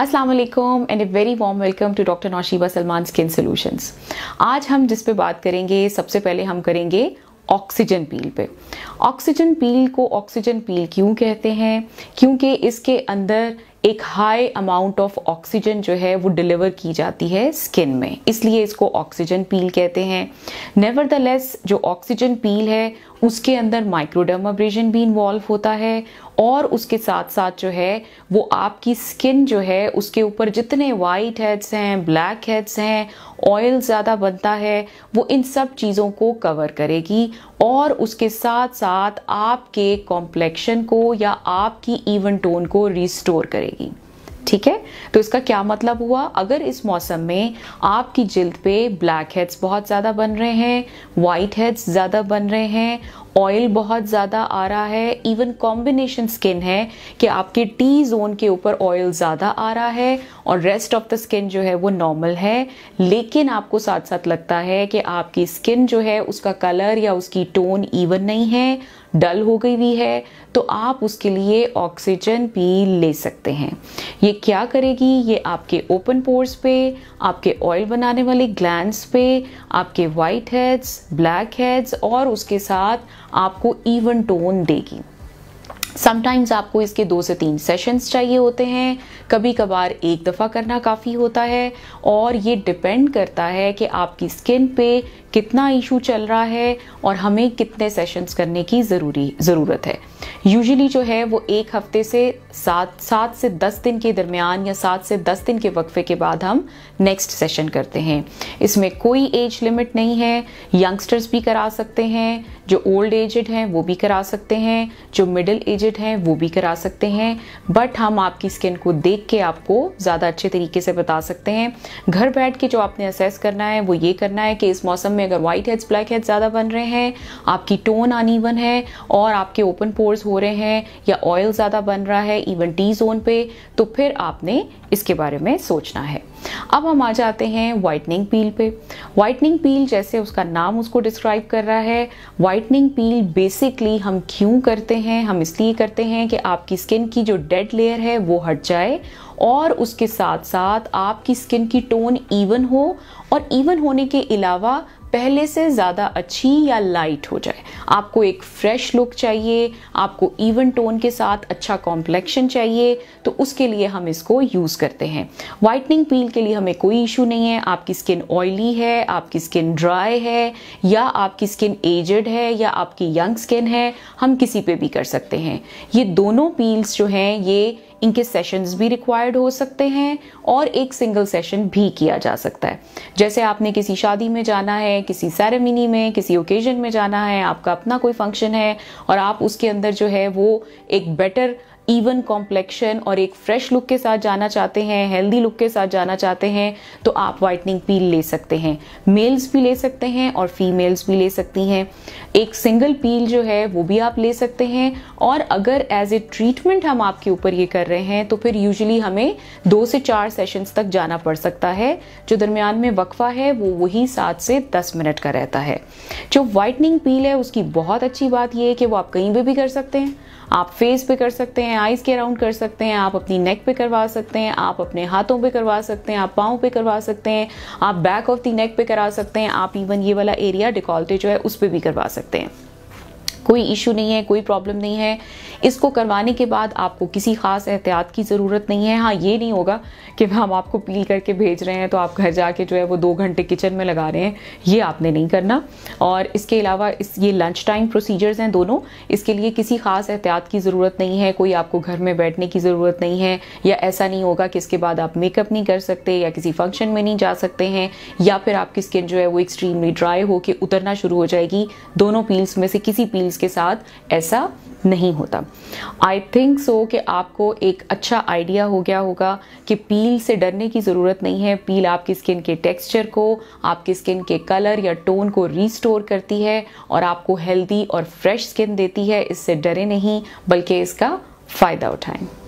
अस्सलाम वालेकुम and a very warm welcome to doctor Naushiba Salman skin solutions आज हम जिस पे बात करेंगे सबसे पहले हम करेंगे ऑक्सीजन पील पे ऑक्सीजन पील को ऑक्सीजन पील क्यों कहते हैं क्योंकि इसके अंदर एक हाई अमाउंट ऑफ ऑक्सीजन जो है वो डिलीवर की जाती है स्किन में इसलिए इसको ऑक्सीजन पील कहते हैं नेवर जो ऑक्सीजन पील है उसके अंदर माइक्रोडर्माब्रेजन भी इन्वॉल्व होता है और उसके साथ साथ जो है वो आपकी स्किन जो है उसके ऊपर जितने वाइट हेड्स हैं ब्लैक हेड्स हैं ऑयल ज़्यादा बनता है वो इन सब चीज़ों को कवर करेगी और उसके साथ साथ आपके कॉम्प्लेक्शन को या आपकी इवन टोन को रिस्टोर करेगी ठीक है तो इसका क्या मतलब हुआ अगर इस मौसम में आपकी जिल्द पे ब्लैक हेड्स बहुत ज़्यादा बन रहे हैं वाइट हेड्स ज़्यादा बन रहे हैं ऑयल बहुत ज़्यादा आ रहा है इवन कॉम्बिनेशन स्किन है कि आपके टी जोन के ऊपर ऑयल ज़्यादा आ रहा है और रेस्ट ऑफ द स्किन जो है वो नॉर्मल है लेकिन आपको साथ साथ लगता है कि आपकी स्किन जो है उसका कलर या उसकी टोन इवन नहीं है डल हो गई हुई है तो आप उसके लिए ऑक्सीजन भी ले सकते हैं ये क्या करेगी ये आपके ओपन पोर्स पे आपके ऑयल बनाने वाले ग्लैंड्स पे आपके वाइट हेड्स ब्लैक हेड्स और उसके साथ आपको इवन टोन देगी समटाइम्स आपको इसके दो से तीन सेशंस चाहिए होते हैं कभी कभार एक दफ़ा करना काफ़ी होता है और ये डिपेंड करता है कि आपकी स्किन पे कितना इशू चल रहा है और हमें कितने सेशंस करने की ज़रूरी ज़रूरत है यूजुअली जो है वो एक हफ्ते से सात सात से दस दिन के दरमियान या सात से दस दिन के वक्फे के बाद हम नेक्स्ट सेशन करते हैं इसमें कोई एज लिमिट नहीं है यंगस्टर्स भी करा सकते हैं जो ओल्ड एजड हैं वो भी करा सकते हैं जो मिडिल एज डिजिट हैं वो भी करा सकते हैं बट हम आपकी स्किन को देख के आपको ज़्यादा अच्छे तरीके से बता सकते हैं घर बैठ के जो आपने असेस करना है वो ये करना है कि इस मौसम में अगर वाइट हेड्स ब्लैक हेड्स ज़्यादा बन रहे हैं आपकी टोन आनी है और आपके ओपन पोर्स हो रहे हैं या ऑयल ज़्यादा बन रहा है इवन टी जोन पे तो फिर आपने इसके बारे में सोचना है अब हम आ जाते हैं वाइटनिंग पील पे वाइटनिंग पील जैसे उसका नाम उसको डिस्क्राइब कर रहा है वाइटनिंग पील बेसिकली हम क्यों करते हैं हम इसलिए करते हैं कि आपकी स्किन की जो डेड लेयर है वो हट जाए और उसके साथ साथ आपकी स्किन की टोन इवन हो और इवन होने के अलावा पहले से ज़्यादा अच्छी या लाइट हो जाए आपको एक फ्रेश लुक चाहिए आपको इवन टोन के साथ अच्छा कॉम्प्लेक्शन चाहिए तो उसके लिए हम इसको यूज़ करते हैं वाइटनिंग पील के लिए हमें कोई इशू नहीं है आपकी स्किन ऑयली है आपकी स्किन ड्राई है या आपकी स्किन एजड है या आपकी यंग स्किन है हम किसी पे भी कर सकते हैं ये दोनों पील्स जो हैं ये इनके सेशंस भी रिक्वायर्ड हो सकते हैं और एक सिंगल सेशन भी किया जा सकता है जैसे आपने किसी शादी में जाना है किसी सेरेमनी में किसी ओकेजन में जाना है आपका अपना कोई फंक्शन है और आप उसके अंदर जो है वो एक बेटर इवन कॉम्प्लेक्शन और एक फ्रेश लुक के साथ जाना चाहते हैं हेल्दी लुक के साथ जाना चाहते हैं तो आप वाइटनिंग पील ले सकते हैं मेल्स भी ले सकते हैं और फीमेल्स भी ले सकती हैं एक सिंगल पील जो है वो भी आप ले सकते हैं और अगर एज ए ट्रीटमेंट हम आपके ऊपर ये कर रहे हैं तो फिर यूजली हमें दो से चार सेशंस तक जाना पड़ सकता है जो दरमियान में वक्फा है वो वही सात से दस मिनट का रहता है जो वाइटनिंग पील है उसकी बहुत अच्छी बात यह है कि वो आप कहीं पर भी, भी कर सकते हैं आप फेस पे कर सकते हैं हैं आइज़ के अराउंड कर सकते हैं आप अपनी नेक पे करवा सकते हैं आप अपने हाथों पे करवा सकते हैं आप पाँव पे करवा सकते हैं आप बैक ऑफ दी नेक पे करा सकते हैं आप इवन ये वाला एरिया डिकॉल्टे जो है उस पर भी करवा सकते हैं कोई इशू नहीं है कोई प्रॉब्लम नहीं है इसको करवाने के बाद आपको किसी खास एहतियात की ज़रूरत नहीं है हाँ ये नहीं होगा कि हम आपको पील करके भेज रहे हैं तो आप घर जाके जो है वो दो घंटे किचन में लगा रहे हैं ये आपने नहीं करना और इसके अलावा इस ये लंच टाइम प्रोसीजर्स हैं दोनों इसके लिए किसी खास एहतियात की ज़रूरत नहीं है कोई आपको घर में बैठने की ज़रूरत नहीं है या ऐसा नहीं होगा कि इसके बाद आप मेकअप नहीं कर सकते या किसी फंक्शन में नहीं जा सकते हैं या फिर आपकी स्किन जो है वो एक्सट्रीमली ड्राई होकर उतरना शुरू हो जाएगी दोनों पील्स में से किसी पील्स कंपनीज के साथ ऐसा नहीं होता आई थिंक सो कि आपको एक अच्छा आइडिया हो गया होगा कि पील से डरने की ज़रूरत नहीं है पील आपकी स्किन के टेक्सचर को आपकी स्किन के कलर या टोन को रीस्टोर करती है और आपको हेल्दी और फ्रेश स्किन देती है इससे डरे नहीं बल्कि इसका फ़ायदा उठाएं